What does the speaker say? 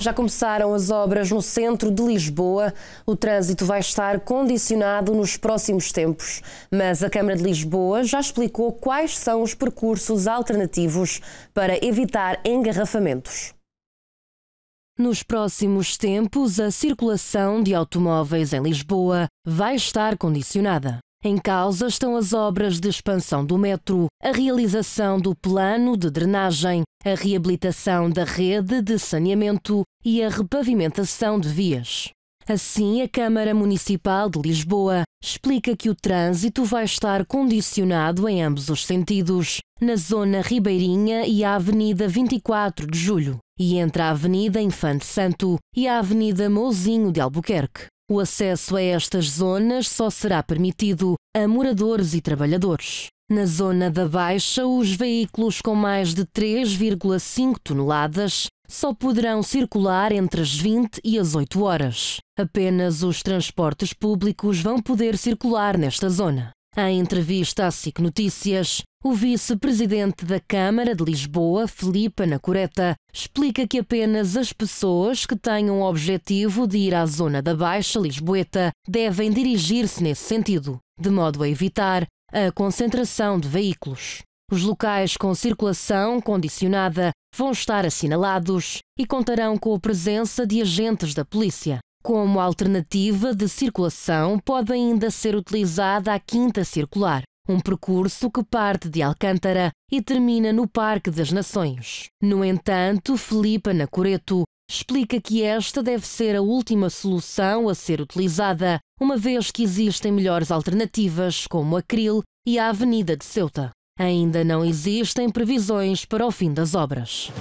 Já começaram as obras no centro de Lisboa. O trânsito vai estar condicionado nos próximos tempos. Mas a Câmara de Lisboa já explicou quais são os percursos alternativos para evitar engarrafamentos. Nos próximos tempos, a circulação de automóveis em Lisboa vai estar condicionada. Em causa estão as obras de expansão do metro, a realização do plano de drenagem, a reabilitação da rede de saneamento e a repavimentação de vias. Assim, a Câmara Municipal de Lisboa explica que o trânsito vai estar condicionado em ambos os sentidos, na zona Ribeirinha e a Avenida 24 de Julho, e entre a Avenida Infante Santo e a Avenida Mouzinho de Albuquerque. O acesso a estas zonas só será permitido a moradores e trabalhadores. Na zona da Baixa, os veículos com mais de 3,5 toneladas só poderão circular entre as 20 e as 8 horas. Apenas os transportes públicos vão poder circular nesta zona. Em entrevista à SIC Notícias, o vice-presidente da Câmara de Lisboa, Felipe Anacureta, explica que apenas as pessoas que tenham o objetivo de ir à zona da Baixa Lisboeta devem dirigir-se nesse sentido, de modo a evitar a concentração de veículos. Os locais com circulação condicionada vão estar assinalados e contarão com a presença de agentes da polícia. Como alternativa de circulação, pode ainda ser utilizada a Quinta Circular, um percurso que parte de Alcântara e termina no Parque das Nações. No entanto, Filipa Anacoreto explica que esta deve ser a última solução a ser utilizada, uma vez que existem melhores alternativas, como a Cril e a Avenida de Ceuta. Ainda não existem previsões para o fim das obras.